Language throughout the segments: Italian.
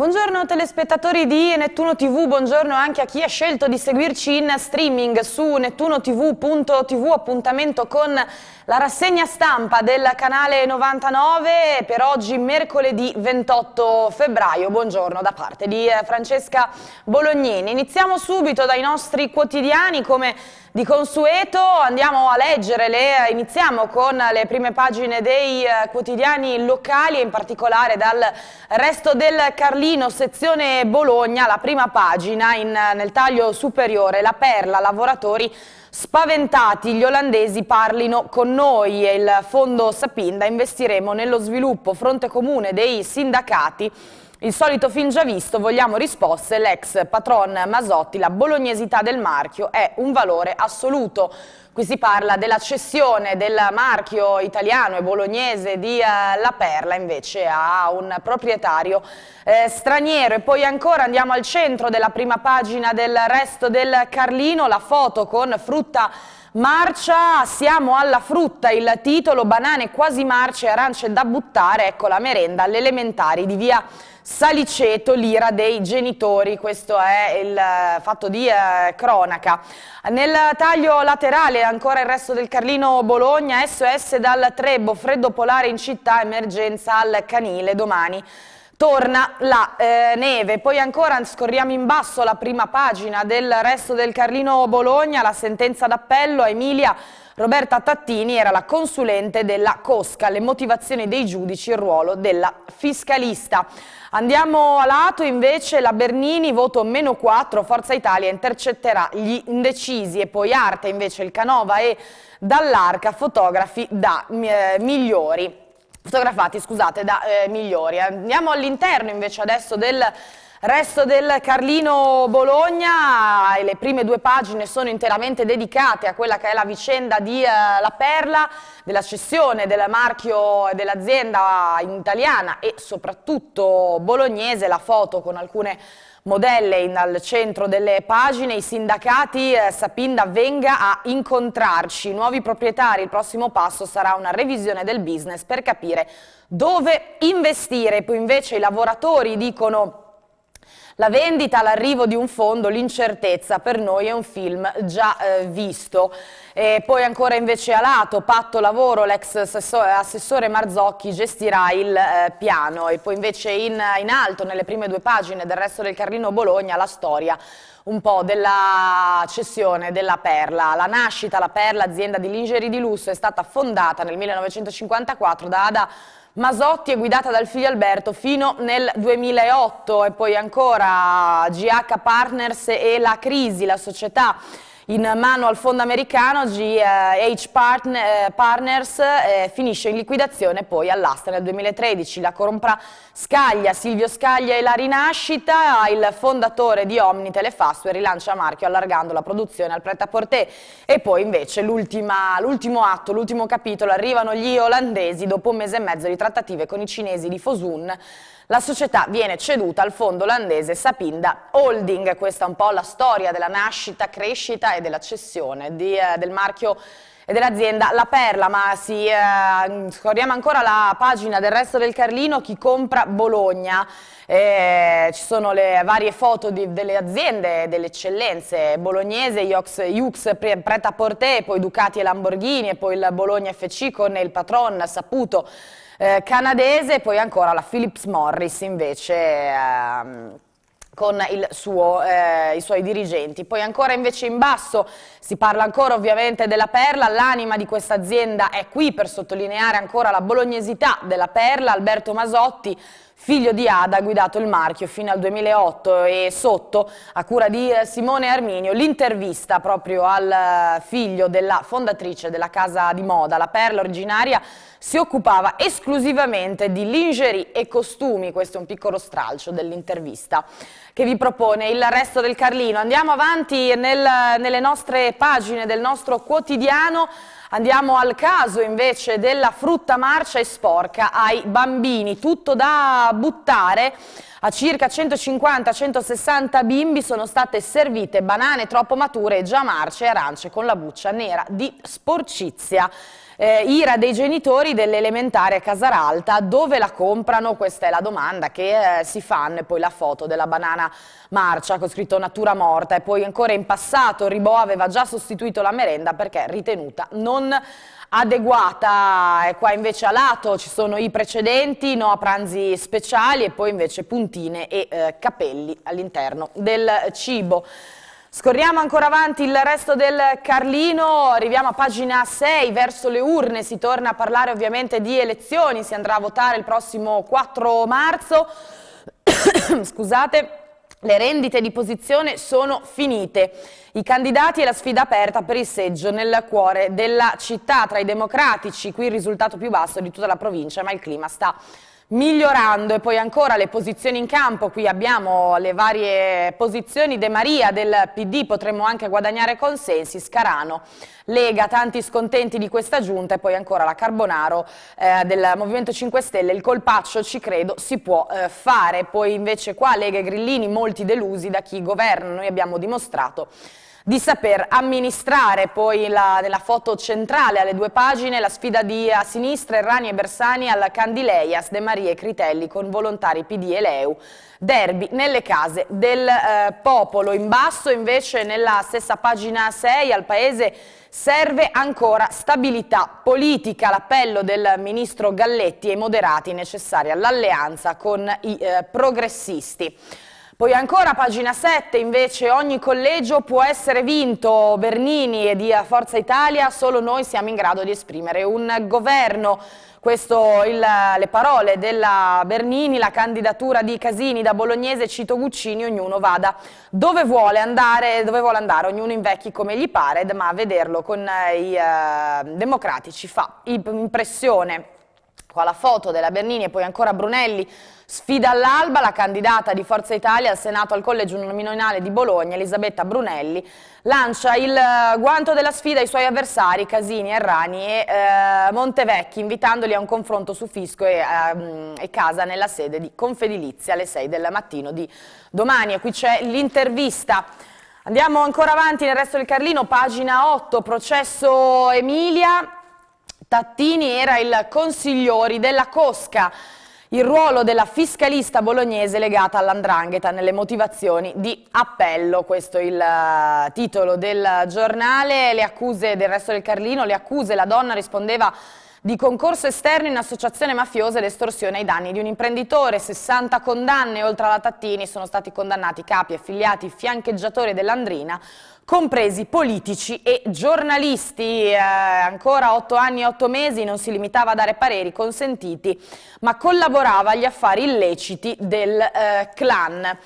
Buongiorno telespettatori di Nettuno TV, buongiorno anche a chi ha scelto di seguirci in streaming su nettunotv.tv, appuntamento con la rassegna stampa del canale 99 per oggi mercoledì 28 febbraio. Buongiorno da parte di eh, Francesca Bolognini. Iniziamo subito dai nostri quotidiani come di consueto andiamo a leggere, le, eh, iniziamo con le prime pagine dei eh, quotidiani locali e in particolare dal resto del Carlino, sezione Bologna, la prima pagina in, nel taglio superiore, la perla, lavoratori Spaventati gli olandesi parlino con noi e il fondo Sapinda investiremo nello sviluppo fronte comune dei sindacati il solito fin già visto, vogliamo risposte, l'ex patron Masotti, la bolognesità del marchio è un valore assoluto. Qui si parla della cessione del marchio italiano e bolognese di eh, La Perla invece a un proprietario eh, straniero. E poi ancora andiamo al centro della prima pagina del resto del Carlino, la foto con frutta Marcia, siamo alla frutta, il titolo, banane quasi marce, e arance da buttare, ecco la merenda all'elementari di via Saliceto, l'ira dei genitori, questo è il eh, fatto di eh, cronaca. Nel taglio laterale ancora il resto del Carlino Bologna, SOS dal Trebbo, freddo polare in città, emergenza al Canile domani torna la eh, neve. Poi ancora scorriamo in basso la prima pagina del resto del Carlino Bologna, la sentenza d'appello a Emilia. Roberta Tattini era la consulente della Cosca, le motivazioni dei giudici, il ruolo della fiscalista. Andiamo a lato invece la Bernini, voto meno 4, Forza Italia intercetterà gli indecisi e poi Arte invece il Canova e Dall'Arca fotografi da eh, migliori. Fotografati, scusate, da eh, migliori. Andiamo all'interno invece adesso del Resto del Carlino Bologna, le prime due pagine sono interamente dedicate a quella che è la vicenda di eh, La Perla, della cessione del marchio e dell'azienda italiana e soprattutto bolognese, la foto con alcune modelle in, al centro delle pagine, i sindacati eh, Sapinda venga a incontrarci, nuovi proprietari, il prossimo passo sarà una revisione del business per capire dove investire, poi invece i lavoratori dicono la vendita, l'arrivo di un fondo, l'incertezza per noi è un film già eh, visto. E poi ancora invece a lato, patto lavoro, l'ex assessore Marzocchi gestirà il eh, piano e poi invece in, in alto, nelle prime due pagine del resto del Carlino Bologna, la storia un po' della cessione della Perla. La nascita, la Perla, azienda di lingerie di lusso, è stata fondata nel 1954 da Ada Masotti e guidata dal figlio Alberto fino nel 2008 e poi ancora GH Partners e La Crisi, la società in mano al fondo americano GH eh, Partner, eh, Partners eh, finisce in liquidazione poi all'asta nel 2013. La compra Scaglia, Silvio Scaglia e la rinascita, il fondatore di Omni Telefastware rilancia marchio allargando la produzione al pret-à-porter e poi invece l'ultimo atto, l'ultimo capitolo, arrivano gli olandesi dopo un mese e mezzo di trattative con i cinesi di Fosun la società viene ceduta al fondo olandese Sapinda Holding. Questa è un po' la storia della nascita, crescita e della cessione di, eh, del marchio e dell'azienda La Perla, ma si, eh, scorriamo ancora la pagina del resto del Carlino, chi compra Bologna, eh, ci sono le varie foto di, delle aziende, delle eccellenze bolognese, Iox, Jux, Preta Porte, poi Ducati e Lamborghini, e poi il Bologna FC con il patron Saputo, eh, canadese e poi ancora la Philips Morris invece ehm, con suo, eh, i suoi dirigenti. Poi ancora invece in basso si parla ancora ovviamente della Perla, l'anima di questa azienda è qui per sottolineare ancora la bolognesità della Perla, Alberto Masotti figlio di Ada, ha guidato il marchio fino al 2008 e sotto, a cura di eh, Simone Arminio, l'intervista proprio al eh, figlio della fondatrice della casa di moda, la Perla originaria, si occupava esclusivamente di lingerie e costumi, questo è un piccolo stralcio dell'intervista che vi propone il resto del Carlino. Andiamo avanti nel, nelle nostre pagine del nostro quotidiano, Andiamo al caso invece della frutta marcia e sporca ai bambini, tutto da buttare. A circa 150-160 bimbi sono state servite banane troppo mature, e già marce e arance con la buccia nera di sporcizia. Eh, ira dei genitori dell'elementare a Casaralta, dove la comprano? Questa è la domanda che eh, si fanno e poi la foto della banana marcia con scritto natura morta e poi ancora in passato Ribò aveva già sostituito la merenda perché ritenuta non adeguata e qua invece a lato ci sono i precedenti, no a pranzi speciali e poi invece puntine e eh, capelli all'interno del cibo. Scorriamo ancora avanti il resto del Carlino, arriviamo a pagina 6, verso le urne, si torna a parlare ovviamente di elezioni, si andrà a votare il prossimo 4 marzo, scusate, le rendite di posizione sono finite. I candidati e la sfida aperta per il seggio nel cuore della città tra i democratici, qui il risultato più basso di tutta la provincia, ma il clima sta migliorando e poi ancora le posizioni in campo, qui abbiamo le varie posizioni, De Maria del PD potremmo anche guadagnare consensi, Scarano, Lega, tanti scontenti di questa giunta e poi ancora la Carbonaro eh, del Movimento 5 Stelle, il colpaccio ci credo si può eh, fare, poi invece qua Lega e Grillini molti delusi da chi governa, noi abbiamo dimostrato di saper amministrare poi la, nella foto centrale alle due pagine la sfida di a sinistra Errani e Bersani alla Candileias De Maria e Critelli con volontari PD e Leu derby nelle case del eh, popolo in basso invece nella stessa pagina 6 al paese serve ancora stabilità politica l'appello del ministro Galletti ai moderati necessari all'alleanza con i eh, progressisti poi ancora pagina 7 invece ogni collegio può essere vinto, Bernini e di Forza Italia, solo noi siamo in grado di esprimere un governo. Queste il, le parole della Bernini, la candidatura di Casini da Bolognese, Cito Guccini, ognuno vada dove vuole andare, dove vuole andare ognuno invecchi come gli pare, ma vederlo con eh, i eh, democratici fa impressione. Qua la foto della Bernini e poi ancora Brunelli sfida all'alba la candidata di Forza Italia al Senato al Collegio Nominale di Bologna, Elisabetta Brunelli, lancia il eh, guanto della sfida ai suoi avversari Casini, Errani e eh, Montevecchi, invitandoli a un confronto su fisco e, eh, e, casa nella sede di Confedilizia alle 6 del mattino di domani. E qui c'è l'intervista. Andiamo ancora avanti nel resto del Carlino, pagina 8, processo Emilia, Tattini era il consigliori della Cosca, il ruolo della fiscalista bolognese legata all'andrangheta nelle motivazioni di appello, questo è il eh, titolo del giornale, le accuse del resto del Carlino, le accuse, la donna rispondeva di concorso esterno in associazione mafiosa ed estorsione ai danni di un imprenditore. 60 condanne oltre alla Tattini sono stati condannati capi, affiliati, fiancheggiatori dell'Andrina compresi politici e giornalisti. Eh, ancora otto anni e otto mesi non si limitava a dare pareri consentiti, ma collaborava agli affari illeciti del eh, clan.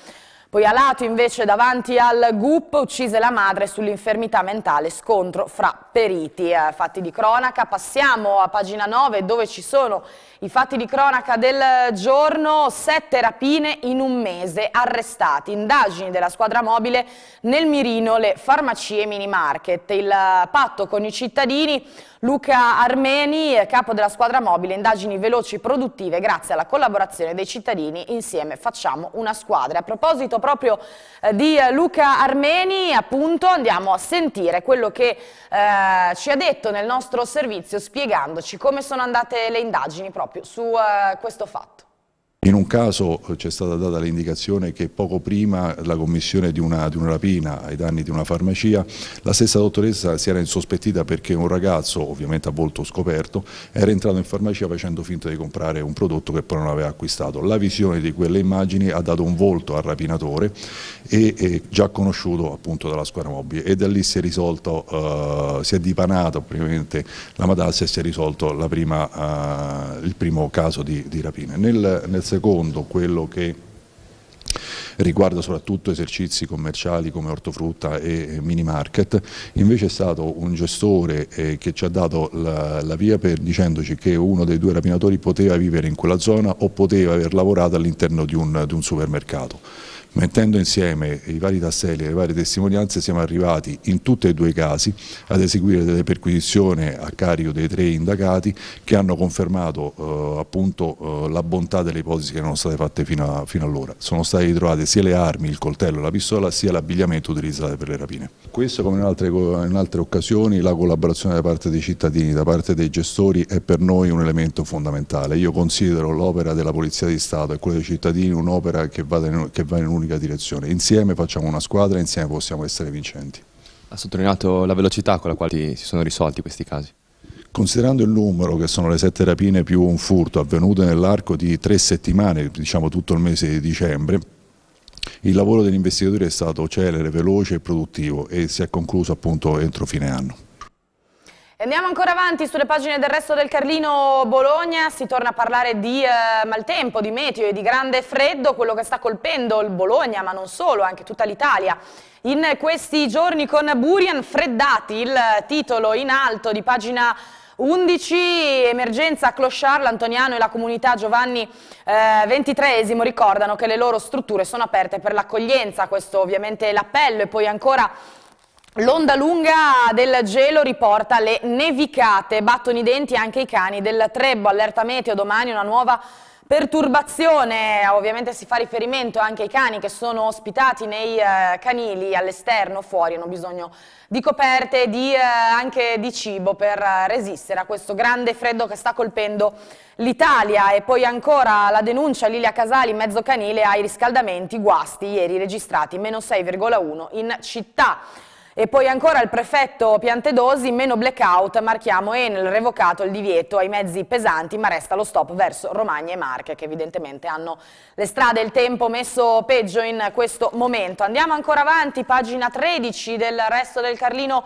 Poi Alato invece davanti al GUP uccise la madre sull'infermità mentale, scontro fra periti. Eh, fatti di cronaca, passiamo a pagina 9 dove ci sono i fatti di cronaca del giorno, sette rapine in un mese, arrestati, indagini della squadra mobile nel mirino le farmacie mini market, il eh, patto con i cittadini, Luca Armeni, eh, capo della squadra mobile, indagini veloci produttive grazie alla collaborazione dei cittadini, insieme facciamo una squadra. A proposito proprio di Luca Armeni, appunto, andiamo a sentire quello che... Eh, eh, ci ha detto nel nostro servizio spiegandoci come sono andate le indagini proprio su eh, questo fatto. In un caso c'è stata data l'indicazione che poco prima la commissione di una, di una, rapina ai danni di una farmacia, la stessa dottoressa si era insospettita perché un ragazzo, ovviamente a volto scoperto, era entrato in farmacia facendo finta di comprare un prodotto che poi non aveva acquistato. La visione di quelle immagini ha dato un volto al rapinatore e, e già conosciuto appunto dalla squadra mobile e da lì si è risolto, eh, si è dipanato praticamente la matassa e si è risolto prima, eh, il primo caso di, di rapina. Nel, nel secondo quello che riguarda soprattutto esercizi commerciali come ortofrutta e mini market, invece è stato un gestore eh, che ci ha dato la, la via per, dicendoci che uno dei due rapinatori poteva vivere in quella zona o poteva aver lavorato all'interno di, di un supermercato. Mettendo insieme i vari tasselli e le varie testimonianze siamo arrivati in tutti e due i casi ad eseguire delle perquisizioni a carico dei tre indagati che hanno confermato eh, appunto, eh, la bontà delle ipotesi che erano state fatte fino, a, fino allora. Sono state ritrovate sia le armi, il coltello e la pistola, sia l'abbigliamento utilizzato per le rapine. Questo come in altre, in altre occasioni la collaborazione da parte dei cittadini, da parte dei gestori è per noi un elemento fondamentale. Io considero l'opera della Polizia di Stato e quella dei cittadini un'opera che va in un'unità un'unica direzione. Insieme facciamo una squadra, insieme possiamo essere vincenti. Ha sottolineato la velocità con la quale si sono risolti questi casi. Considerando il numero che sono le sette rapine più un furto avvenute nell'arco di tre settimane, diciamo tutto il mese di dicembre, il lavoro degli investigatori è stato celere, veloce e produttivo e si è concluso appunto entro fine anno. Andiamo ancora avanti sulle pagine del resto del Carlino Bologna, si torna a parlare di eh, maltempo, di meteo e di grande freddo, quello che sta colpendo il Bologna, ma non solo, anche tutta l'Italia. In questi giorni con Burian freddati, il titolo in alto di pagina 11, emergenza a Clochard, l'Antoniano e la comunità Giovanni XXIII eh, ricordano che le loro strutture sono aperte per l'accoglienza, questo ovviamente è l'appello e poi ancora L'onda lunga del gelo riporta le nevicate, battono i denti anche i cani del Trebbo, allerta meteo, domani una nuova perturbazione, ovviamente si fa riferimento anche ai cani che sono ospitati nei eh, canili all'esterno, fuori, hanno bisogno di coperte, di, eh, anche di cibo per eh, resistere a questo grande freddo che sta colpendo l'Italia e poi ancora la denuncia Lilia Casali, mezzo canile ai riscaldamenti guasti ieri registrati, meno 6,1 in città. E poi ancora il prefetto Piantedosi, meno blackout, marchiamo Enel, revocato il divieto ai mezzi pesanti, ma resta lo stop verso Romagna e Marche, che evidentemente hanno le strade e il tempo messo peggio in questo momento. Andiamo ancora avanti, pagina 13 del resto del Carlino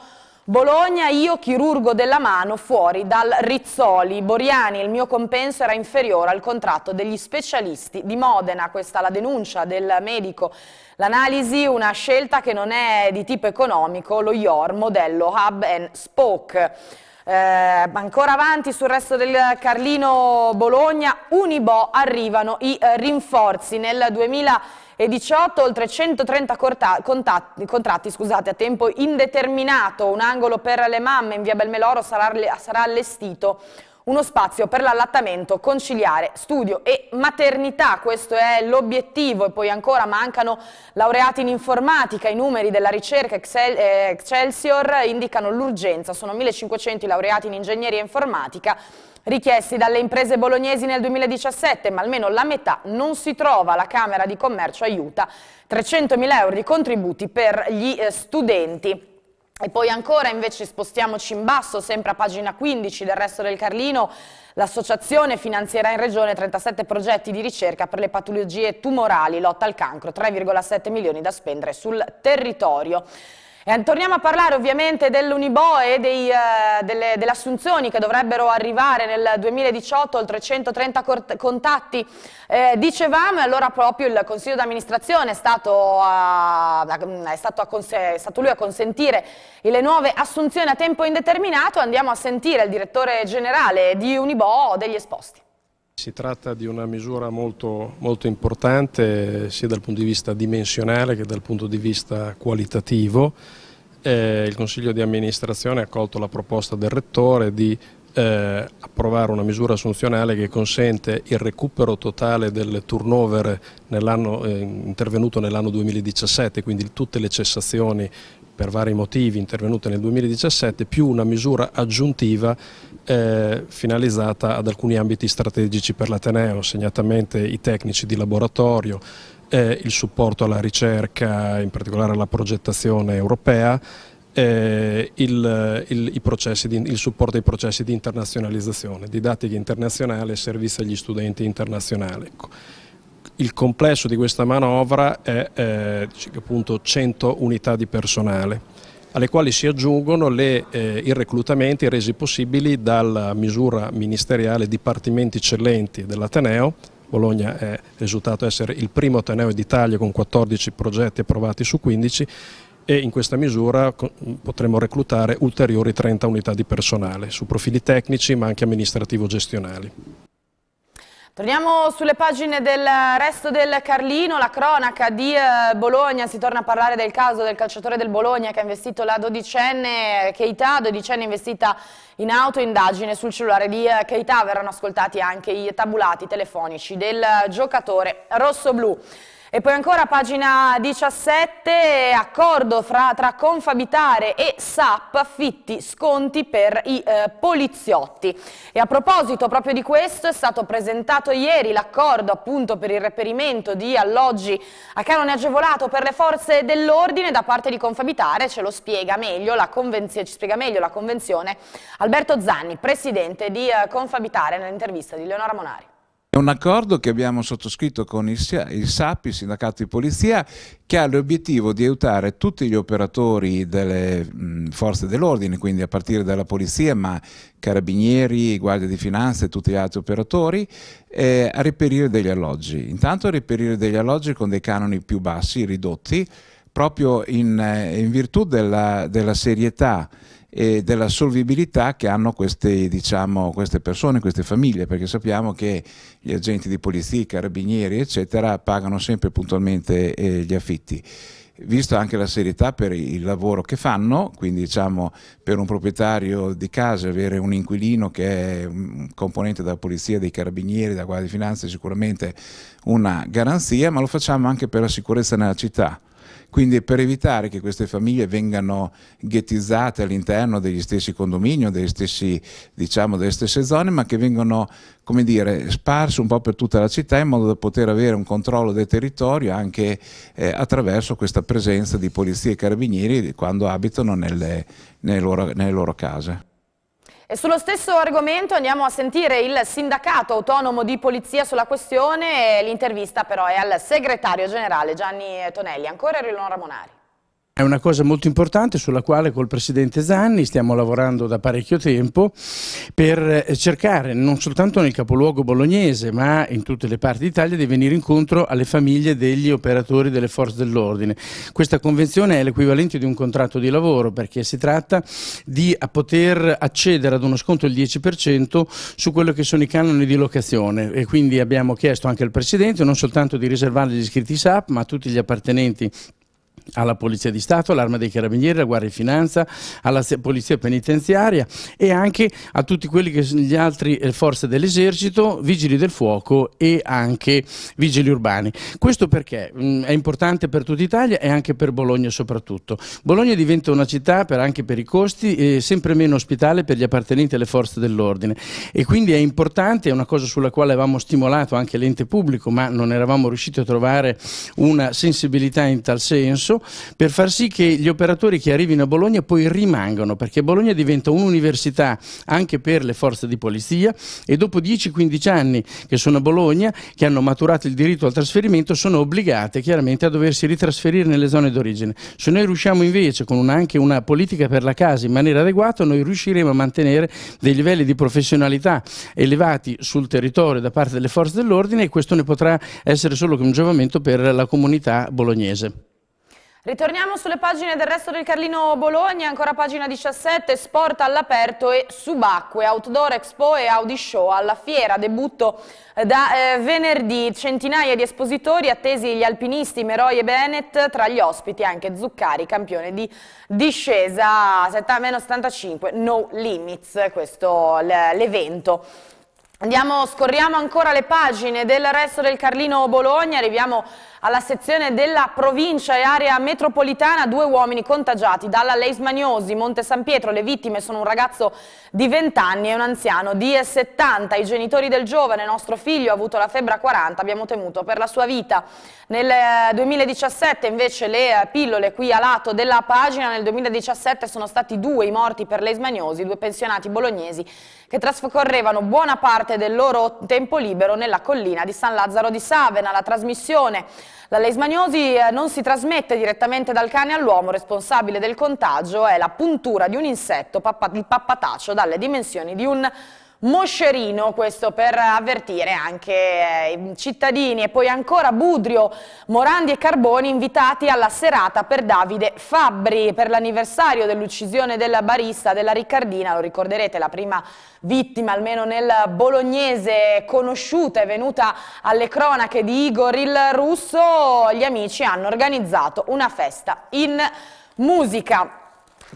Bologna, io chirurgo della mano fuori dal Rizzoli. Boriani, il mio compenso era inferiore al contratto degli specialisti di Modena. Questa è la denuncia del medico. L'analisi, una scelta che non è di tipo economico, lo IOR, modello Hub and Spoke. Eh, ancora avanti sul resto del Carlino Bologna, Unibo arrivano i rinforzi nel 2020 e 18, oltre 130 contatti, contratti scusate, a tempo indeterminato. Un angolo per le mamme in via Belmeloro sarà, sarà allestito uno spazio per l'allattamento conciliare, studio e maternità, questo è l'obiettivo e poi ancora mancano laureati in informatica, i numeri della ricerca Excel, eh, Excelsior indicano l'urgenza, sono 1500 i laureati in ingegneria informatica richiesti dalle imprese bolognesi nel 2017, ma almeno la metà non si trova. La Camera di Commercio aiuta 300.000 euro di contributi per gli eh, studenti. E poi ancora invece spostiamoci in basso, sempre a pagina 15 del resto del Carlino, l'associazione finanzierà in regione 37 progetti di ricerca per le patologie tumorali, lotta al cancro, 3,7 milioni da spendere sul territorio. E eh, torniamo a parlare ovviamente dell'Unibo e eh, delle, delle, assunzioni che dovrebbero arrivare nel 2018, oltre 130 contatti. Eh, dicevamo, e allora proprio il Consiglio d'amministrazione è, è, è, stato lui a consentire le nuove assunzioni a tempo indeterminato. Andiamo a sentire il direttore generale di Unibo degli esposti. Si tratta di una misura molto, molto, importante sia dal punto di vista dimensionale che dal punto di vista qualitativo. Eh, il Consiglio di amministrazione ha accolto la proposta del Rettore di eh, approvare una misura assunzionale che consente il recupero totale del turnover nell eh, intervenuto nell'anno 2017, quindi tutte le cessazioni per vari motivi intervenute nel 2017, più una misura aggiuntiva eh, finalizzata ad alcuni ambiti strategici per l'Ateneo, segnatamente i tecnici di laboratorio, eh, il supporto alla ricerca, in particolare alla progettazione europea, eh, il, il, di, il, supporto ai processi di internazionalizzazione, didattica internazionale e servizi agli studenti internazionali. Ecco il complesso di questa manovra è eh, appunto 100 unità di personale alle quali si aggiungono le, eh, i reclutamenti resi possibili dalla misura ministeriale Dipartimenti Eccellenti dell'Ateneo. Bologna è risultato essere il primo Ateneo d'Italia con 14 progetti approvati su 15 e in questa misura potremo reclutare ulteriori 30 unità di personale su profili tecnici ma anche amministrativo-gestionali. Torniamo sulle pagine del resto del Carlino, la cronaca di eh, Bologna, si torna a parlare del caso del calciatore del Bologna che ha investito la dodicenne Keita, dodicenne investita in autoindagine sul cellulare di eh, Keita, verranno ascoltati anche i tabulati telefonici del giocatore rosso-blu. E poi ancora pagina 17, accordo fra, tra Confabitare e SAP, affitti, sconti per i eh, poliziotti. E a proposito proprio di questo è stato presentato ieri l'accordo appunto per il reperimento di alloggi a canone agevolato per le forze dell'ordine da parte di Confabitare, ce lo spiega meglio la convenzione, ci spiega meglio la convenzione Alberto Zanni, presidente di eh, Confabitare nell'intervista di Leonora Monari. È un accordo che abbiamo sottoscritto con il SAPI, il sindacato di polizia, che ha l'obiettivo di aiutare tutti gli operatori delle forze dell'ordine, quindi a partire dalla polizia, ma carabinieri, guardie di finanza e tutti gli altri operatori, eh, a reperire degli alloggi. Intanto a reperire degli alloggi con dei canoni più bassi, ridotti, proprio in, eh, in virtù della, della serietà e della solvibilità che hanno queste, diciamo, queste, persone, queste famiglie, perché sappiamo che gli agenti di polizia, i carabinieri, eccetera, pagano sempre puntualmente eh, gli affitti. Visto anche la serietà per il lavoro che fanno, quindi diciamo per un proprietario di casa avere un inquilino che è un componente della polizia, dei carabinieri, della Guardia di Finanza è sicuramente una garanzia, ma lo facciamo anche per la sicurezza nella città quindi per evitare che queste famiglie vengano ghettizzate all'interno degli stessi condomini, diciamo, delle stesse zone, ma che vengano come dire, sparse un po' per tutta la città in modo da poter avere un controllo del territorio anche eh, attraverso questa presenza di polizia e carabinieri quando abitano nelle, nelle, loro, nelle loro case. E sullo stesso argomento andiamo a sentire il sindacato autonomo di polizia sulla questione, l'intervista però è al segretario generale Gianni Tonelli, ancora Rilon Ramonari. È una cosa molto importante sulla quale col Presidente Zanni stiamo lavorando da parecchio tempo per eh, cercare non soltanto nel capoluogo bolognese ma in tutte le parti d'Italia di venire incontro alle famiglie degli operatori delle forze dell'ordine. Questa convenzione è l'equivalente di un contratto di lavoro perché si tratta di poter accedere ad uno sconto del 10% su quello che sono i canoni di locazione e quindi abbiamo chiesto anche al Presidente non soltanto di riservare gli iscritti SAP ma a tutti gli appartenenti alla Polizia di Stato, all'Arma dei Carabinieri, alla Guardia di Finanza, alla Polizia Penitenziaria e anche a tutti quelli che sono gli altri eh, forze dell'esercito, vigili del fuoco e anche vigili urbani. Questo perché è importante per tutta Italia e anche per Bologna soprattutto. Bologna diventa una città per, anche per i costi eh, sempre meno ospitale per gli appartenenti alle forze dell'ordine e quindi è importante, è una cosa sulla quale avevamo stimolato anche l'ente pubblico ma non eravamo riusciti a trovare una sensibilità in tal senso stesso per far sì che gli operatori che arrivino a Bologna poi rimangano, perché Bologna diventa un'università anche per le forze di polizia e dopo 10-15 anni che sono a Bologna, che hanno maturato il diritto al trasferimento, sono obbligate chiaramente a doversi ritrasferire nelle zone d'origine. Se noi riusciamo invece con una, anche una politica per la casa in maniera adeguata, noi riusciremo a mantenere dei livelli di professionalità elevati sul territorio da parte delle forze dell'ordine e questo ne potrà essere solo che un giovamento per la comunità bolognese. Ritorniamo sulle pagine del resto del Carlino Bologna, ancora pagina 17, sport all'aperto e subacque, outdoor expo e Audi show alla fiera, debutto eh, da eh, venerdì, centinaia di espositori, attesi gli alpinisti Meroi e Bennett, tra gli ospiti anche Zuccari, campione di discesa, 70 75, no limits, questo l'evento. Andiamo, scorriamo ancora le pagine del resto del Carlino Bologna, arriviamo alla sezione della provincia e area metropolitana due uomini contagiati dalla Leismaniosi, Monte San Pietro. Le vittime sono un ragazzo di 20 anni e un anziano di 70. I genitori del giovane, nostro figlio, ha avuto la febbre a 40, abbiamo temuto per la sua vita. Nel 2017 eh, invece le eh, pillole qui a lato della pagina, nel 2017 sono stati due i morti per Leismaniosi, due pensionati bolognesi che trascorrevano buona parte del loro tempo libero nella collina di San Lazzaro di Savena. La trasmissione la leishmaniosi eh, non si trasmette direttamente dal cane all'uomo, responsabile del contagio è la puntura di un insetto, il pappataccio, dalle dimensioni di un moscerino, questo per avvertire anche eh, i cittadini. E poi ancora Budrio, Morandi e Carboni invitati alla serata per Davide Fabbri per l'anniversario dell'uccisione del barista della Riccardina, lo ricorderete, la prima vittima almeno nel bolognese conosciuta e venuta alle cronache di Igor il Russo, gli amici hanno organizzato una festa in musica.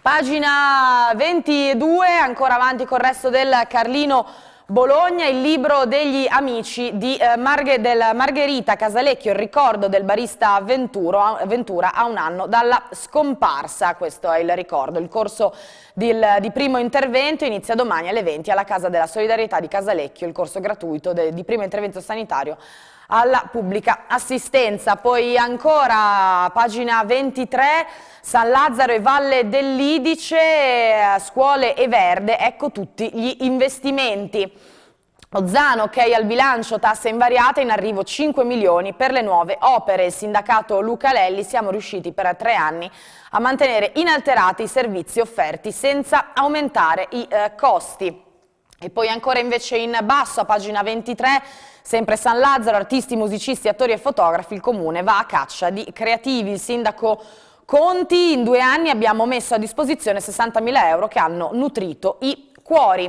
Pagina 22, ancora avanti col resto del Carlino Bologna, il libro degli amici di eh, Marghe, Margherita Casalecchio, il ricordo del barista Venturo, Ventura a un anno dalla scomparsa, questo è il ricordo. Il corso di, di primo intervento inizia domani alle 20 alla Casa della Solidarietà di Casalecchio, il corso gratuito de, di primo intervento sanitario alla pubblica assistenza. Poi ancora pagina 23, San Lazzaro e Valle dell'Idice, scuole e verde, ecco tutti gli investimenti. Ozzano, ok al bilancio, tasse invariate, in arrivo 5 milioni per le nuove opere. Il sindacato Luca Lelli siamo riusciti per tre anni a mantenere inalterati i servizi offerti senza aumentare i eh, costi. E poi ancora invece in basso, a pagina 23, sempre San Lazzaro, artisti, musicisti, attori e fotografi, il comune va a caccia di creativi. Il sindaco Conti, in due anni abbiamo messo a disposizione 60.000 euro che hanno nutrito i cuori.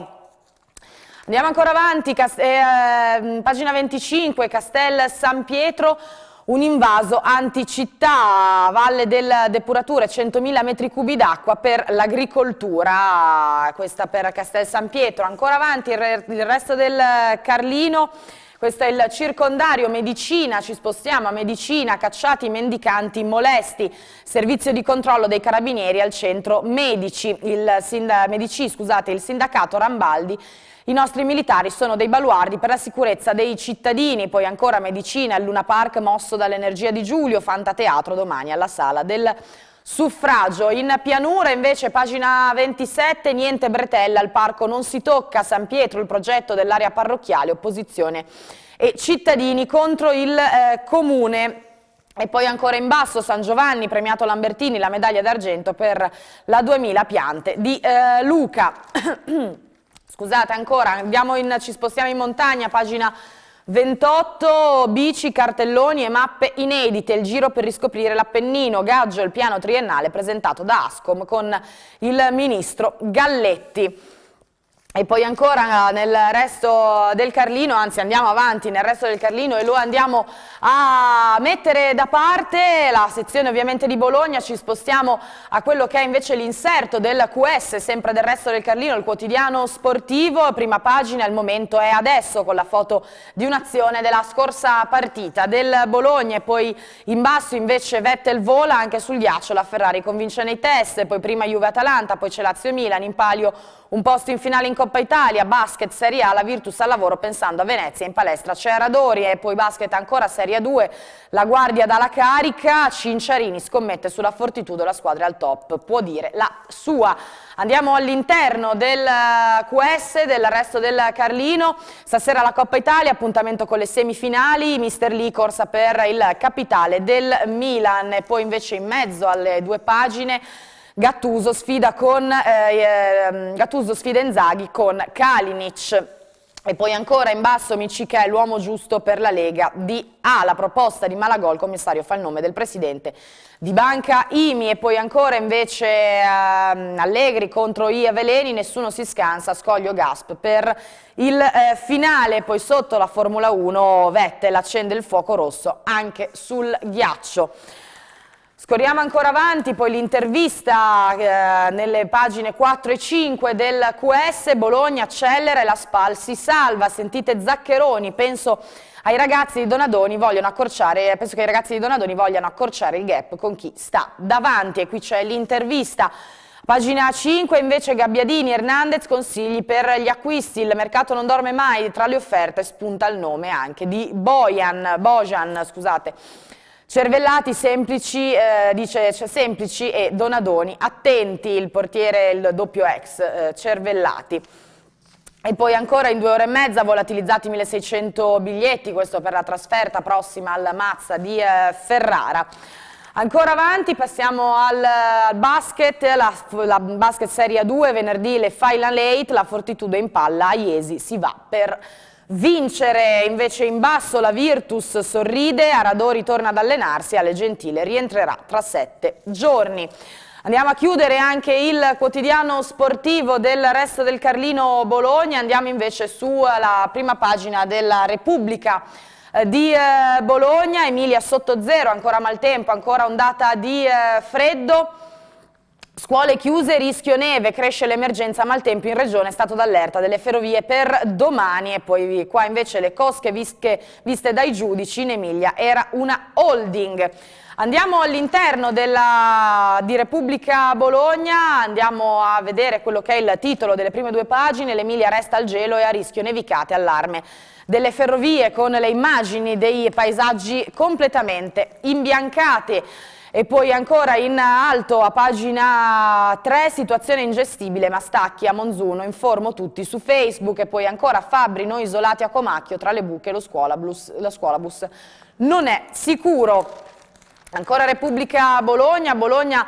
Andiamo ancora avanti, Cast eh, ehm, pagina 25, Castel San Pietro, un invaso anticittà, Valle del Depurature, 100.000 metri cubi d'acqua per l'agricoltura, questa per Castel San Pietro, ancora avanti il resto del Carlino, questo è il circondario, medicina, ci spostiamo a medicina, cacciati, mendicanti, molesti, servizio di controllo dei carabinieri al centro medici, il, medici, scusate, il sindacato Rambaldi i nostri militari sono dei baluardi per la sicurezza dei cittadini, poi ancora medicina al Luna Park mosso dall'energia di Giulio, Fanta Teatro domani alla sala del suffragio. In pianura invece pagina 27 niente bretella, al parco non si tocca, San Pietro il progetto dell'area parrocchiale, opposizione e cittadini contro il eh, comune. E poi ancora in basso San Giovanni, premiato Lambertini, la medaglia d'argento per la 2000 piante di eh, Luca. Scusate ancora, in, ci spostiamo in montagna, pagina 28 bici, cartelloni e mappe inedite, il giro per riscoprire l'Appennino, Gaggio, il piano triennale presentato da Ascom con il ministro Galletti. E poi ancora eh, nel resto del Carlino, anzi andiamo avanti nel resto del Carlino e lo andiamo a mettere da parte, la sezione ovviamente di Bologna, ci spostiamo a quello che è invece l'inserto del QS, sempre del resto del Carlino, il quotidiano sportivo, prima pagina, il momento è adesso con la foto di un'azione della scorsa partita del Bologna e poi in basso invece Vettel vola anche sul ghiaccio, la Ferrari convince nei test, poi prima Juve-Atalanta, poi c'è Lazio-Milan, in palio un posto in finale in Coppa Italia, basket Serie A, la Virtus al lavoro pensando a Venezia, in palestra c'è Radori e poi basket ancora Serie A 2, la Guardia dalla carica, Cinciarini scommette sulla Fortitudo, la squadra è al top, può dire la sua. Andiamo all'interno del eh, QS, del resto del Carlino, stasera la Coppa Italia, appuntamento con le semifinali, Mister Lee corsa per il capitale del Milan e poi invece in mezzo alle due pagine Gattuso sfida, con, eh, eh, Gattuso sfida Inzaghi con Kalinic. E poi ancora in basso Micichè, l'uomo giusto per la Lega di A, ah, la proposta di Malagol, commissario fa il nome del presidente di Banca Imi e poi ancora invece ehm, Allegri contro Ia Veleni, nessuno si scansa, Scoglio Gasp per il eh, finale, poi sotto la Formula 1 Vettel accende il fuoco rosso anche sul ghiaccio. Scorriamo ancora avanti, poi l'intervista eh, nelle pagine 4 e 5 del QS, Bologna accelera e la SPAL si salva, sentite Zaccheroni, penso ai ragazzi di Donadoni vogliono accorciare, penso che i ragazzi di Donadoni vogliano accorciare il gap con chi sta davanti e qui c'è l'intervista. Pagina 5 invece Gabbiadini, Hernandez consigli per gli acquisti, il mercato non dorme mai, tra le offerte spunta il nome anche di Bojan, Bojan scusate. Cervellati semplici, eh, dice cioè, semplici e Donadoni, attenti il portiere, il doppio ex, eh, Cervellati. E poi ancora in due ore e mezza volatilizzati 1600 biglietti, questo per la trasferta prossima al Mazza di eh, Ferrara. Ancora avanti, passiamo al, eh, al basket, la, la, basket Serie 2, venerdì le Final 8, la Fortitudo in palla, a Iesi si va per vincere invece in basso la Virtus sorride, Aradori torna ad allenarsi, Ale Gentile rientrerà tra sette giorni. Andiamo a chiudere anche il quotidiano sportivo del resto del Carlino Bologna, andiamo invece sulla eh, prima pagina della Repubblica eh, di eh, Bologna, Emilia sotto zero, ancora maltempo, ancora ondata di freddo. Scuole chiuse, rischio neve, cresce l'emergenza maltempo in regione, stato d'allerta delle ferrovie per domani e poi qua invece le cosche vische, viste dai giudici in Emilia era una holding. Andiamo all'interno di Repubblica Bologna, andiamo a vedere quello che è il titolo delle prime due pagine, l'Emilia resta al gelo e a rischio nevicate, allarme delle ferrovie con le immagini dei paesaggi completamente imbiancate. E poi ancora in alto a pagina 3 situazione ingestibile ma stacchi a Monzuno, informo tutti su Facebook e poi ancora Fabri, noi isolati a Comacchio tra le buche lo scuola bus, la scuola bus non è sicuro. Ancora Repubblica Bologna, Bologna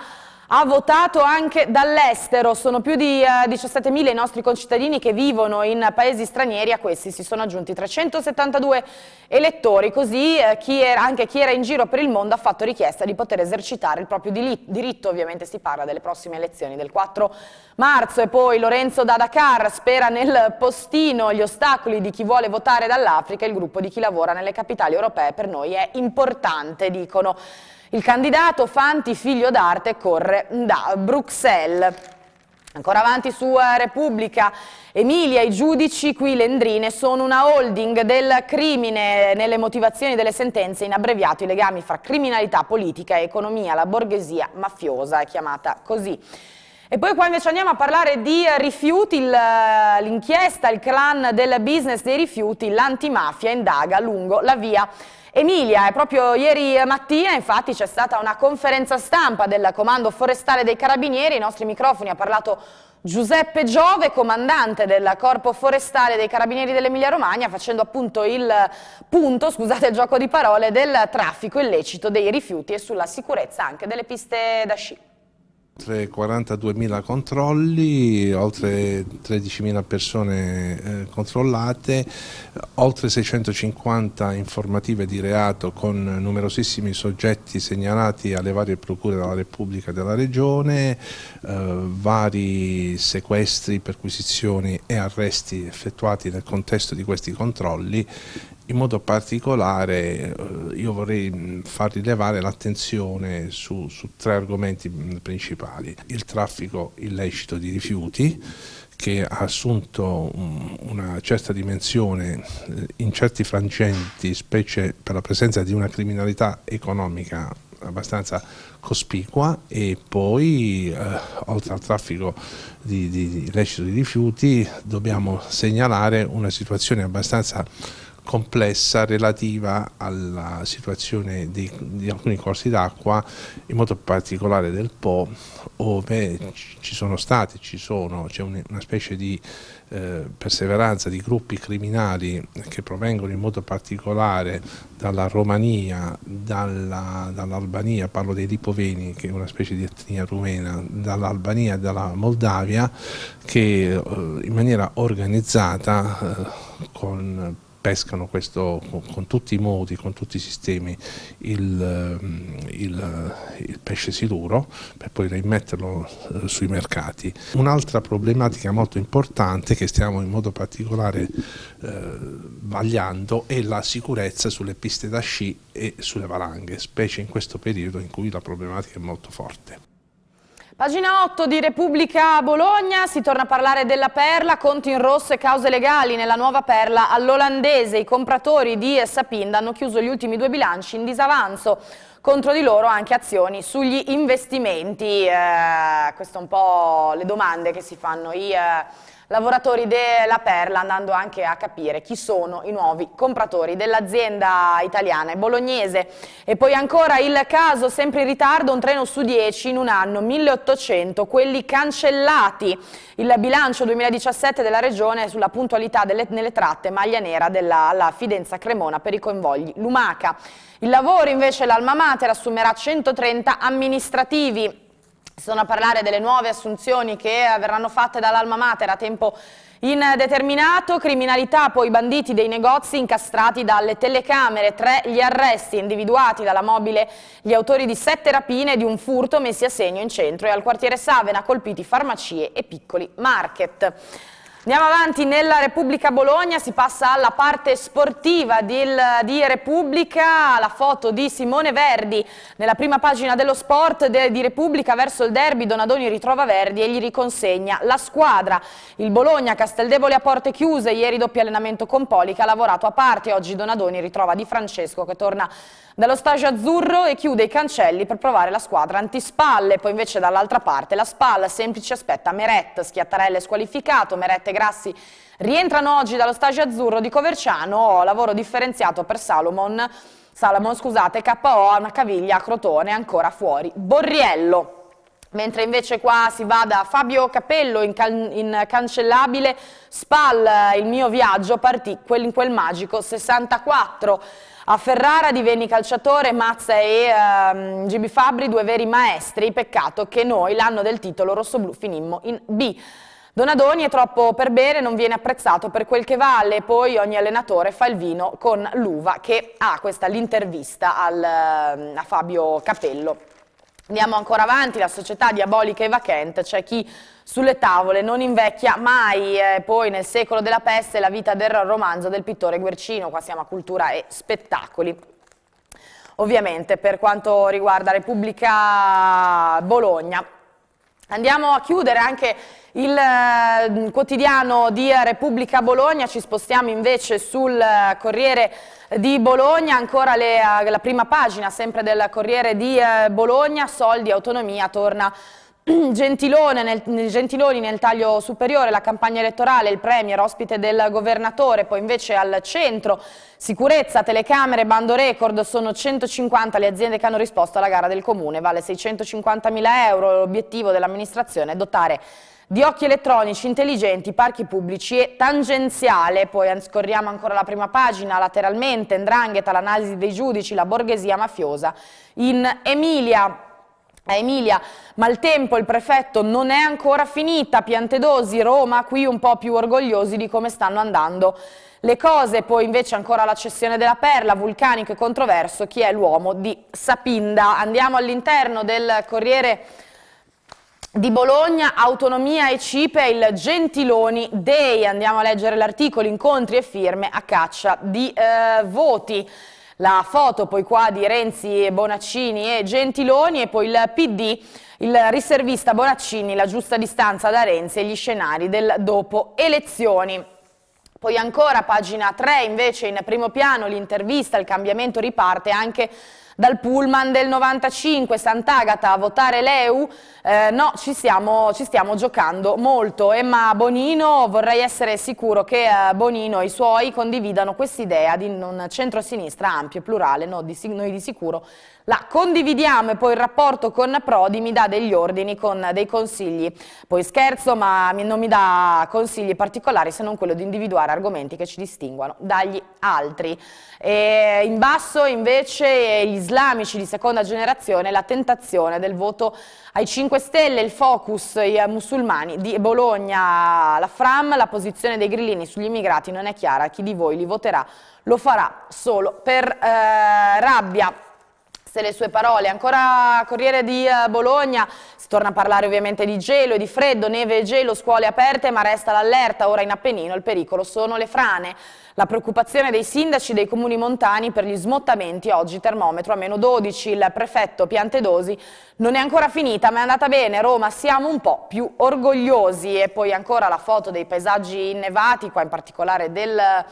ha votato anche dall'estero, sono più di 17.000 eh, i nostri concittadini che vivono in paesi stranieri, a questi si sono aggiunti 372 elettori, così eh, chi era, anche chi era in giro per il mondo ha fatto richiesta di poter esercitare il proprio diritto, ovviamente si parla delle prossime elezioni del 4 marzo e poi Lorenzo da Dakar spera nel postino gli ostacoli di chi vuole votare dall'Africa, il gruppo di chi lavora nelle capitali europee per noi è importante, dicono. Il candidato Fanti, figlio d'arte, corre da Bruxelles. Ancora avanti su eh, Repubblica, Emilia, i giudici qui lendrine sono una holding del crimine nelle motivazioni delle sentenze, in abbreviato i legami fra criminalità, politica e economia, la borghesia mafiosa è chiamata così. E poi qua invece andiamo a parlare di rifiuti, eh, l'inchiesta, il clan del business dei rifiuti, l'antimafia indaga lungo la via Emilia, è proprio ieri mattina infatti c'è stata una conferenza stampa del Comando Forestale dei Carabinieri, i nostri microfoni ha parlato Giuseppe Giove, comandante del Corpo Forestale dei Carabinieri dell'Emilia Romagna, facendo appunto il punto, scusate il gioco di parole, del traffico illecito dei rifiuti e sulla sicurezza anche delle piste da sci. Oltre 42.000 controlli, oltre 13.000 persone eh, controllate, oltre 650 informative di reato con numerosissimi soggetti segnalati alle varie procure della Repubblica e della Regione, eh, vari sequestri, perquisizioni e arresti effettuati nel contesto di questi controlli in modo particolare eh, io vorrei mm, far rilevare l'attenzione su, su, tre argomenti mm, principali. Il traffico illecito di rifiuti che ha assunto mm, una certa dimensione eh, in certi frangenti, specie per la presenza di una criminalità economica abbastanza cospicua e poi eh, oltre al traffico di, di, di illecito di rifiuti dobbiamo segnalare una situazione abbastanza complessa relativa alla situazione di, di alcuni corsi d'acqua, in modo particolare del Po, dove ci sono stati, ci sono, c'è una specie di eh, perseveranza di gruppi criminali che provengono in modo particolare dalla Romania, dall'Albania, parlo dei Lipoveni che è una specie di etnia rumena, dall'Albania e dalla Moldavia che eh, in maniera organizzata eh, con pescano questo con, tutti i modi, con tutti i sistemi il, ehm, il, il pesce siluro per poi rimetterlo eh, sui mercati. Un'altra problematica molto importante che stiamo in modo particolare eh, vagliando è la sicurezza sulle piste da sci e sulle valanghe, specie in questo periodo in cui la problematica è molto forte. Pagina 8 di Repubblica Bologna, si torna a parlare della perla, conti in rosso e cause legali nella nuova perla all'olandese. I compratori di Sapind hanno chiuso gli ultimi due bilanci in disavanzo contro di loro anche azioni sugli investimenti. Eh, queste sono un po' le domande che si fanno i eh, Lavoratori della Perla andando anche a capire chi sono i nuovi compratori dell'azienda italiana e bolognese. E poi ancora il caso, sempre in ritardo, un treno su 10 in un anno, 1800, quelli cancellati. Il bilancio 2017 della Regione sulla puntualità delle, nelle tratte maglia nera della alla Fidenza Cremona per i convogli Lumaca. Il lavoro invece l'Alma Mater assumerà 130 amministrativi sono a parlare delle nuove assunzioni che verranno fatte dall'Alma Mater a tempo indeterminato, criminalità poi banditi dei negozi incastrati dalle telecamere, tre gli arresti individuati dalla mobile, gli autori di sette rapine e di un furto messi a segno in centro e al quartiere Savena colpiti farmacie e piccoli market. Andiamo avanti nella Repubblica Bologna, si passa alla parte sportiva di, di Repubblica, la foto di Simone Verdi nella prima pagina dello sport de, di Repubblica verso il derby, Donadoni ritrova Verdi e gli riconsegna la squadra. Il Bologna, Casteldevoli a porte chiuse, ieri doppio allenamento con Poli che ha lavorato a parte, oggi Donadoni ritrova Di Francesco che torna dallo stagio azzurro e chiude i cancelli per provare la squadra antispalle, poi invece dall'altra parte la spalla semplice aspetta Meret, Schiattarelle squalificato, Meret è Grassi rientrano oggi dallo stagio azzurro di Coverciano, lavoro differenziato per Salomon, Salomon scusate, KO a una caviglia a Crotone, ancora fuori Borriello. Mentre invece qua si va da Fabio Capello in, can in cancellabile Spal, eh, il mio viaggio partì quel in quel magico 64. A Ferrara divenni calciatore Mazza e ehm, Gibi Fabri, due veri maestri, peccato che noi l'anno del titolo rossoblù finimmo in B. Donadoni è troppo per bere, non viene apprezzato per quel che vale, poi ogni allenatore fa il vino con l'uva che ha ah, questa l'intervista ehm, a Fabio Capello. Andiamo ancora avanti, la società diabolica e Kent, c'è cioè chi sulle tavole non invecchia mai, eh, poi nel secolo della peste la vita del romanzo del pittore Guercino, qua siamo a cultura e spettacoli. Ovviamente per quanto riguarda Repubblica Bologna, Andiamo a chiudere anche il eh, quotidiano di Repubblica Bologna, ci spostiamo invece sul eh, Corriere di Bologna, ancora le, eh, la prima pagina sempre del Corriere di Bologna, soldi, autonomia, torna Gentilone nel, Gentiloni nel taglio superiore, la campagna elettorale, il Premier, ospite del governatore, poi invece al centro, sicurezza, telecamere, bando record, sono 150 le aziende che hanno risposto alla gara del comune, vale 650 mila euro, l'obiettivo dell'amministrazione è dotare di occhi elettronici intelligenti, parchi pubblici e tangenziale. Poi scorriamo ancora la prima pagina, lateralmente, Ndrangheta, l'analisi dei giudici, la borghesia mafiosa in Emilia. A Emilia Maltempo il prefetto non è ancora finita, Piantedosi, Roma qui un po' più orgogliosi di come stanno andando le cose, poi invece ancora la cessione della perla, vulcanico e controverso, chi è l'uomo di Sapinda. Andiamo all'interno del Corriere di Bologna, autonomia e cipe, il Gentiloni Day, andiamo a leggere l'articolo, incontri e firme a caccia di eh, voti. La foto poi qua di Renzi, Bonaccini e Gentiloni e poi il PD, il riservista Bonaccini, la giusta distanza da Renzi e gli scenari del dopo elezioni. Poi ancora pagina 3 invece in primo piano l'intervista, il cambiamento riparte anche dal pullman del 95, Sant'Agata, a votare l'EU, eh, no, ci stiamo, ci stiamo, giocando molto. Emma Bonino, vorrei essere sicuro che eh, Bonino e i suoi condividano quest'idea di un centro-sinistra ampio, e plurale, no, di, noi di sicuro la condividiamo e poi il rapporto con Prodi mi dà degli ordini con dei consigli. Poi scherzo, ma non mi dà consigli particolari se non quello di individuare argomenti che ci distinguano dagli altri. E in basso invece gli islamici di seconda generazione, la tentazione del voto ai 5 Stelle, il focus ai musulmani di Bologna, la Fram, la posizione dei grillini sugli immigrati non è chiara, chi di voi li voterà lo farà solo per eh, rabbia riprese le sue parole. Ancora Corriere di eh, Bologna, si torna a parlare ovviamente di gelo e di freddo, neve e gelo, scuole aperte, ma resta l'allerta. Ora in Appennino il pericolo sono le frane. La preoccupazione dei sindaci dei comuni montani per gli smottamenti, oggi termometro a meno 12. Il prefetto Piantedosi non è ancora finita, ma è andata bene. Roma, siamo un po' più orgogliosi. E poi ancora la foto dei paesaggi innevati, qua in particolare del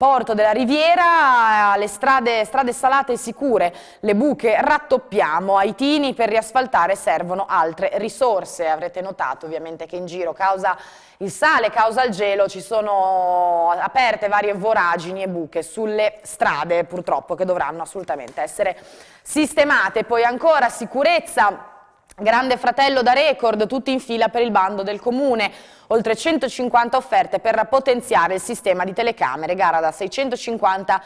Porto della Riviera, le strade, strade salate e sicure, le buche rattoppiamo, ai tini per riasfaltare servono altre risorse. Avrete notato ovviamente che in giro causa il sale, causa il gelo, ci sono aperte varie voragini e buche sulle strade purtroppo che dovranno assolutamente essere sistemate. Poi ancora sicurezza Grande Fratello da record, tutti in fila per il bando del comune. Oltre 150 offerte per potenziare il sistema di telecamere, gara da 650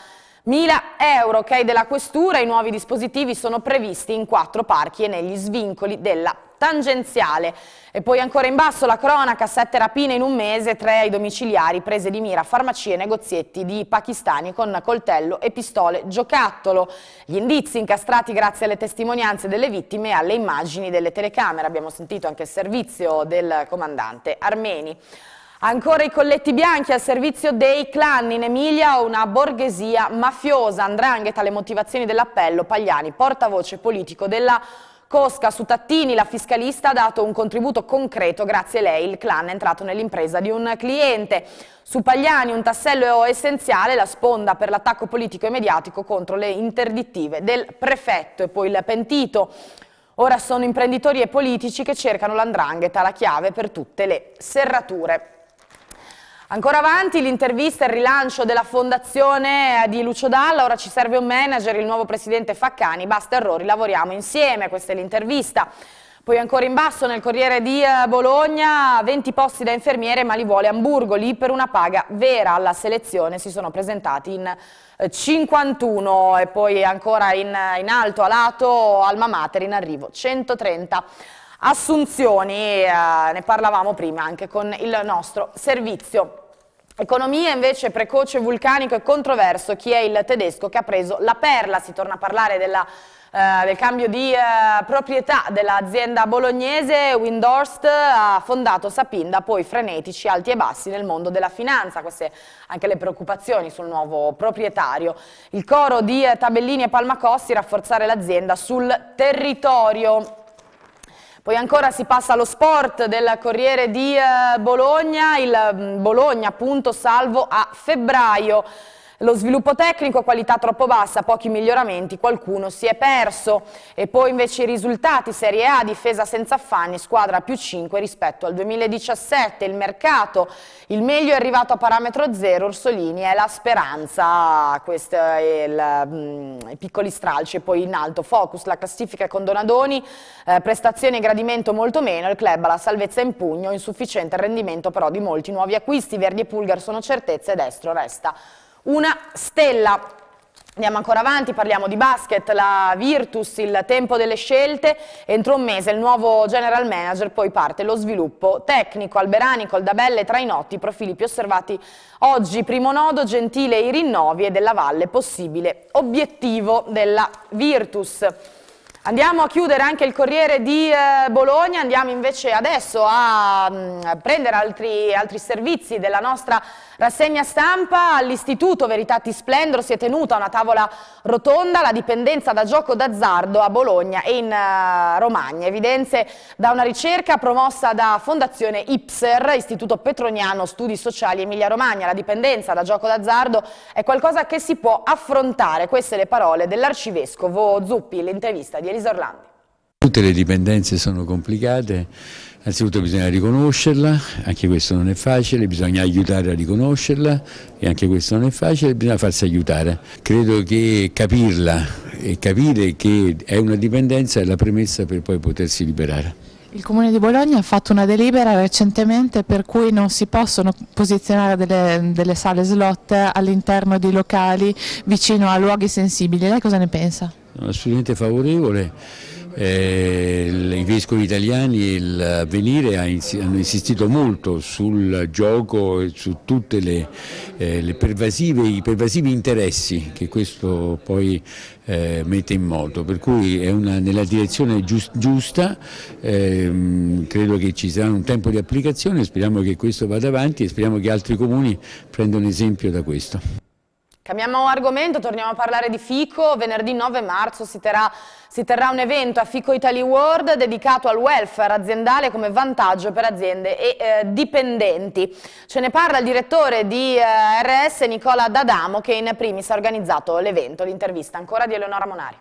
Mila euro ok, della questura, i nuovi dispositivi sono previsti in quattro parchi e negli svincoli della tangenziale. E poi ancora in basso la cronaca, sette rapine in un mese, tre ai domiciliari, prese di mira, farmacie e negozietti di pakistani con coltello e pistole giocattolo. Gli indizi incastrati grazie alle testimonianze delle vittime e alle immagini delle telecamere. Abbiamo sentito anche il servizio del comandante Armeni. Ancora i colletti bianchi al servizio dei clan in Emilia, una borghesia mafiosa, andrangheta, le motivazioni dell'appello, Pagliani, portavoce politico della Cosca su Tattini, la fiscalista, ha dato un contributo concreto, grazie a lei il clan è entrato nell'impresa di un cliente. Su Pagliani un tassello essenziale, la sponda per l'attacco politico e mediatico contro le interdittive del prefetto e poi il pentito. Ora sono imprenditori e politici che cercano l'andrangheta, la chiave per tutte le serrature. Ancora avanti l'intervista e il rilancio della fondazione eh, di Lucio Dalla, ora ci serve un manager, il nuovo presidente Faccani, basta errori, lavoriamo insieme, questa è l'intervista. Poi ancora in basso nel Corriere di eh, Bologna, 20 posti da infermiere ma li vuole Hamburgo, lì per una paga vera alla selezione, si sono presentati in 51 eh, e poi ancora in, in alto a lato Alma Mater in arrivo 130 assunzioni, eh, ne parlavamo prima anche con il nostro servizio. Economia invece precoce, vulcanico e controverso, chi è il tedesco che ha preso la perla? Si torna a parlare della Uh, del cambio di uh, proprietà dell'azienda bolognese Windhorst ha fondato Sapinda, poi frenetici alti e bassi nel mondo della finanza, queste anche le preoccupazioni sul nuovo proprietario. Il coro di uh, Tabellini e Palmacosti rafforzare l'azienda sul territorio. Poi ancora si passa allo sport del Corriere di eh, Bologna, il mm, Bologna appunto salvo a febbraio. Lo sviluppo tecnico, qualità troppo bassa, pochi miglioramenti, qualcuno si è perso. E poi invece i risultati, Serie A, difesa senza affanni, squadra più 5 rispetto al 2017. Il mercato, il meglio è arrivato a parametro zero, Orsolini è la speranza, questo è il, mm, i piccoli stralci. Poi in alto, focus, la classifica con Donadoni, eh, prestazioni e gradimento molto meno, il club ha la salvezza in pugno, insufficiente rendimento però di molti nuovi acquisti, Verdi e Pulgar sono certezze, Destro resta una stella. Andiamo ancora avanti, parliamo di basket, la Virtus, il tempo delle scelte, entro un mese il nuovo general manager, poi parte lo sviluppo tecnico, Alberani, Coldabelle, Trainotti, profili più osservati oggi, primo nodo, gentile i rinnovi e della Valle, possibile obiettivo della Virtus. Andiamo a chiudere anche il Corriere di eh, Bologna, andiamo invece adesso mm, a, prendere altri, altri, servizi della nostra rassegna stampa. All'Istituto Veritati Splendor si è tenuta una tavola rotonda, la dipendenza da gioco d'azzardo a Bologna e in eh, Romagna. Evidenze da una ricerca promossa da Fondazione Ipser, Istituto Petroniano Studi Sociali Emilia Romagna. La dipendenza da gioco d'azzardo è qualcosa che si può affrontare. Queste le parole dell'arcivescovo Zuppi, l'intervista di Elisa Orlandi. Tutte le dipendenze sono complicate, innanzitutto bisogna riconoscerla, anche questo non è facile, bisogna aiutare a riconoscerla e anche questo non è facile, bisogna farsi aiutare. Credo che capirla e capire che è una dipendenza è la premessa per poi potersi liberare. Il Comune di Bologna ha fatto una delibera recentemente per cui non si possono posizionare delle, delle sale slot all'interno di locali vicino a luoghi sensibili. Lei cosa ne pensa? assolutamente favorevole. Eh, I vescovi italiani il venire hanno insistito molto sul gioco e su tutti eh, i pervasivi interessi che questo poi eh, mette in moto, per cui è una, nella direzione giusta, ehm, credo che ci sarà un tempo di applicazione, speriamo che questo vada avanti e speriamo che altri comuni prendano esempio da questo. Cambiamo argomento, torniamo a parlare di Fico. Venerdì 9 marzo si terrà, si terrà, un evento a Fico Italy World dedicato al welfare aziendale come vantaggio per aziende e eh, dipendenti. Ce ne parla il direttore di eh, RS Nicola D'Adamo che in primis ha organizzato l'evento. L'intervista ancora di Eleonora Monari.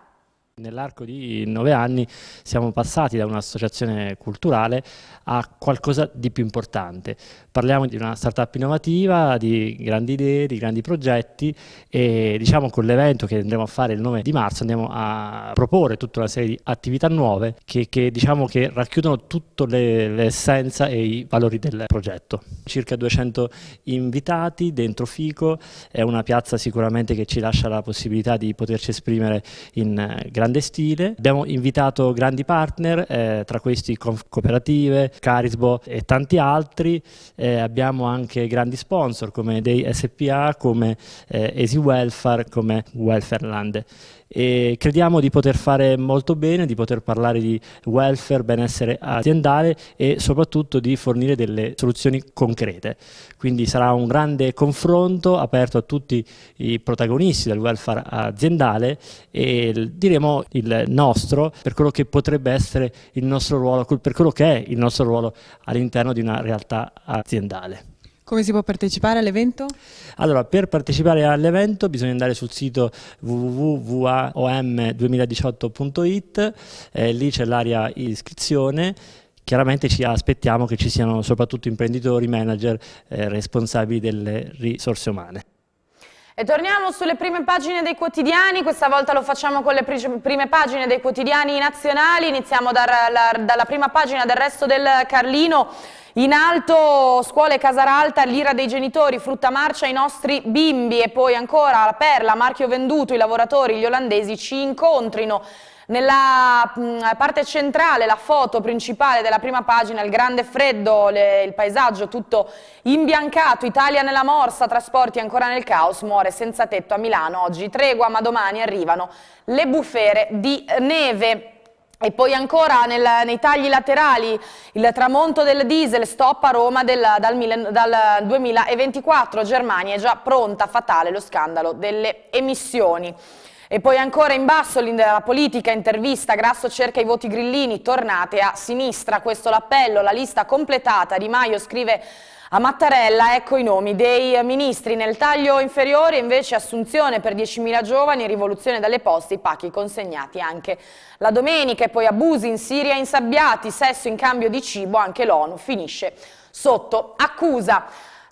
Nell'arco di nove anni siamo passati da un'associazione culturale a qualcosa di più importante. Parliamo di una startup innovativa, di grandi idee, di grandi progetti e diciamo con l'evento che andremo a fare il 9 di marzo andiamo a proporre tutta una serie di attività nuove che, che diciamo che racchiudono tutta l'essenza le e i valori del progetto. Circa 200 invitati dentro FICO, è una piazza sicuramente che ci lascia la possibilità di poterci esprimere in grande stile. Abbiamo invitato grandi partner, eh, tra questi conf- cooperative, Carisbo e tanti altri. Eh, abbiamo anche grandi sponsor come dei SPA, come eh, Easy Welfare, come Welfareland e crediamo di poter fare molto bene, di poter parlare di welfare, benessere aziendale e soprattutto di fornire delle soluzioni concrete. Quindi sarà un grande confronto aperto a tutti i protagonisti del welfare aziendale e diremo il nostro per quello che potrebbe essere il nostro ruolo, per quello che è il nostro ruolo all'interno di una realtà aziendale. Come si può partecipare all'evento? Allora, per partecipare all'evento bisogna andare sul sito www.om2018.it, eh, lì c'è l'area iscrizione. Chiaramente ci aspettiamo che ci siano soprattutto imprenditori, manager, eh, responsabili delle risorse umane. E torniamo sulle prime pagine dei quotidiani, questa volta lo facciamo con le prime pagine dei quotidiani nazionali, iniziamo dalla prima pagina del resto del Carlino, in alto, scuole Casaralta, l'ira dei genitori, frutta marcia ai nostri bimbi e poi ancora la perla, marchio venduto, i lavoratori, gli olandesi ci incontrino. Nella mm, parte centrale, la foto principale della prima pagina, il grande freddo, le, il paesaggio tutto imbiancato, Italia nella morsa, trasporti ancora nel caos, muore senza tetto a Milano, oggi tregua ma domani arrivano le bufere di neve. E poi ancora nel, nei tagli laterali il tramonto del diesel stop a Roma del, dal, dal 2024, Germania è già pronta, fatale lo scandalo delle emissioni. E poi ancora in basso la politica, intervista, Grasso cerca i voti grillini, tornate a sinistra, questo l'appello, la lista completata, Di Maio scrive a Mattarella ecco i nomi dei ministri. Nel taglio inferiore invece assunzione per 10.000 giovani, rivoluzione dalle poste, i pacchi consegnati anche la domenica e poi abusi in Siria insabbiati, sesso in cambio di cibo, anche l'ONU finisce sotto accusa.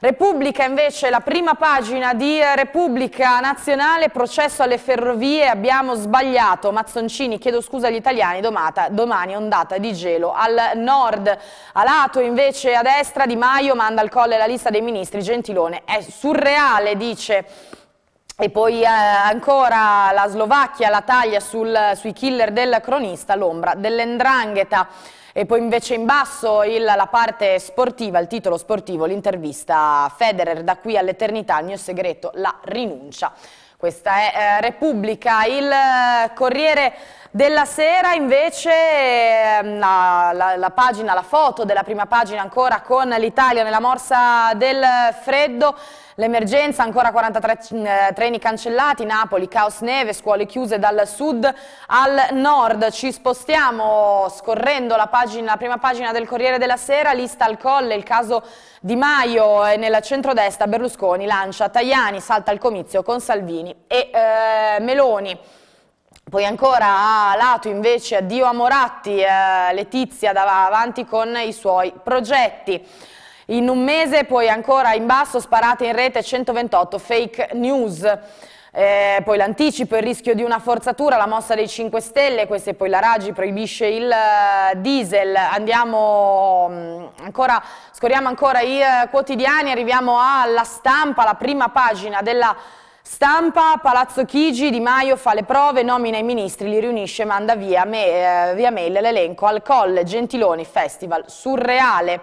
Repubblica invece, la prima pagina di Repubblica Nazionale, processo alle ferrovie, abbiamo sbagliato, Mazzoncini chiedo scusa agli italiani, domata, domani ondata di gelo al nord, a lato invece a destra Di Maio manda al colle la lista dei ministri, Gentilone è surreale dice e poi eh, ancora la Slovacchia, la taglia sul, sui killer del cronista, l'ombra dell'endrangheta. E poi invece in basso il, la parte sportiva, il titolo sportivo, l'intervista Federer da qui all'eternità, il mio segreto, la rinuncia. Questa è eh, Repubblica, il eh, Corriere della Sera invece eh, la, la, la, pagina, la foto della prima pagina ancora con l'Italia nella morsa del freddo L'emergenza, ancora 43 mm, eh, treni cancellati, Napoli, caos neve, scuole chiuse dal sud al nord. Ci spostiamo scorrendo la, pagina, la prima pagina del Corriere della Sera, lista al colle, il caso Di Maio e eh, nel centrodestra Berlusconi lancia Tajani, salta il comizio con Salvini e eh, Meloni. Poi ancora a lato invece addio a Moratti, eh, Letizia avanti con i suoi progetti in un mese, poi ancora in basso sparate in rete 128 fake news. Eh, poi l'anticipo, il rischio di una forzatura, la mossa dei 5 Stelle, questa è poi la Raggi, proibisce il eh, diesel. Andiamo mm, ancora, scorriamo ancora i eh, quotidiani, arriviamo alla stampa, la prima pagina della Stampa, Palazzo Chigi, Di Maio fa le prove, nomina i ministri, li riunisce, manda via, me, eh, via mail l'elenco al Colle, Gentiloni, Festival, Surreale.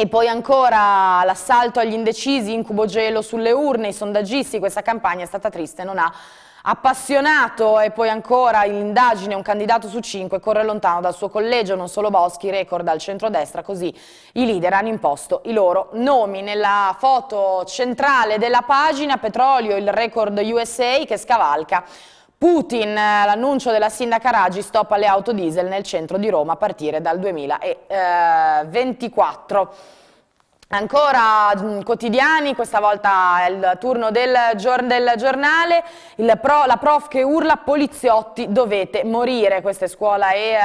E poi ancora l'assalto agli indecisi, incubo gelo sulle urne, i sondaggisti, questa campagna è stata triste, non ha appassionato e poi ancora l'indagine, un candidato su cinque corre lontano dal suo collegio, non solo Boschi, record al centrodestra, così i leader hanno imposto i loro nomi. Nella foto centrale della pagina Petrolio, il record USA che scavalca Putin, eh, l'annuncio della sindaca Raggi, stop alle auto diesel nel centro di Roma a partire dal 2024. Ancora mm, quotidiani, questa volta è il turno del, gior del giornale, pro, la prof che urla poliziotti dovete morire, questa è scuola e eh,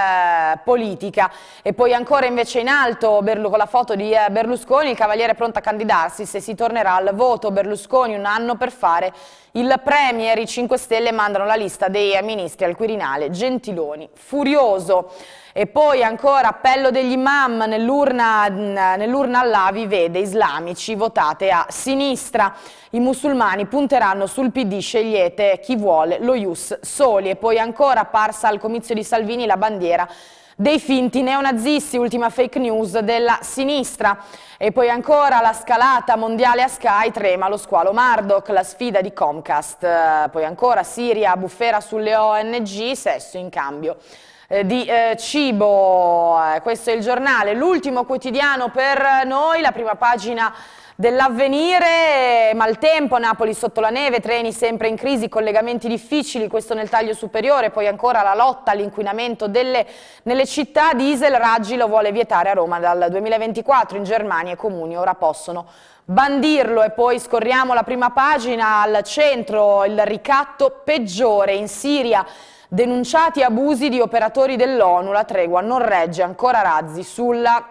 politica. E poi ancora invece in alto Berlu, con la foto di eh, Berlusconi, il cavaliere pronto a candidarsi se si tornerà al voto, Berlusconi un anno per fare il premier, i 5 Stelle mandano la lista dei eh, ministri al Quirinale, Gentiloni furioso. E poi ancora appello degli imam nell'urna nell all'Avi vede islamici votate a sinistra. I musulmani punteranno sul PD, scegliete chi vuole, lo Ius soli. E poi ancora apparsa al comizio di Salvini la bandiera dei finti neonazisti, ultima fake news della sinistra. E poi ancora la scalata mondiale a Sky, trema lo squalo Mardoc, la sfida di Comcast. Poi ancora Siria, bufera sulle ONG, sesso in cambio eh, di eh, cibo. Eh, questo è il giornale, l'ultimo quotidiano per noi, la prima pagina dell'avvenire, maltempo, Napoli sotto la neve, treni sempre in crisi, collegamenti difficili, questo nel taglio superiore, poi ancora la lotta all'inquinamento nelle città, diesel, Raggi lo vuole vietare a Roma dal 2024, in Germania i comuni ora possono bandirlo e poi scorriamo la prima pagina al centro, il ricatto peggiore in Siria, Denunciati abusi di operatori dell'ONU, la tregua non regge ancora razzi sulla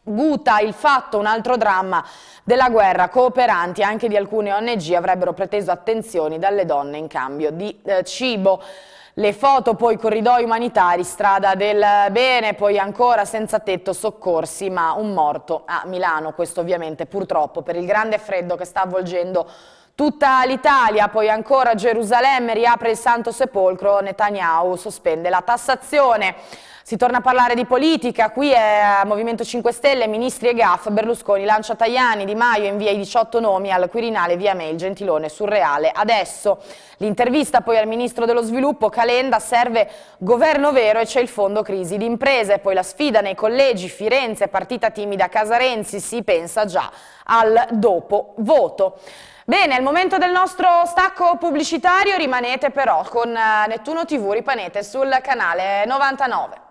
Guta, il fatto, un altro dramma della guerra, cooperanti anche di alcune ONG avrebbero preteso attenzioni dalle donne in cambio di eh, cibo. Le foto, poi corridoi umanitari, strada del bene, poi ancora senza tetto, soccorsi, ma un morto a Milano. Questo ovviamente purtroppo per il grande freddo che sta avvolgendo Tutta l'Italia, poi ancora Gerusalemme, riapre il Santo Sepolcro, Netanyahu sospende la tassazione. Si torna a parlare di politica, qui è eh, Movimento 5 Stelle, Ministri e Gaff, Berlusconi lancia Tajani, Di Maio invia i 18 nomi al Quirinale via mail, Gentilone, Surreale. Adesso l'intervista poi al Ministro dello Sviluppo, Calenda, serve governo vero e c'è il fondo crisi d'impresa e poi la sfida nei collegi, Firenze, partita timida, Casarenzi, si pensa già al dopo voto. Bene, al momento del nostro stacco pubblicitario rimanete però con eh, Nettuno TV, ripanete sul canale 99.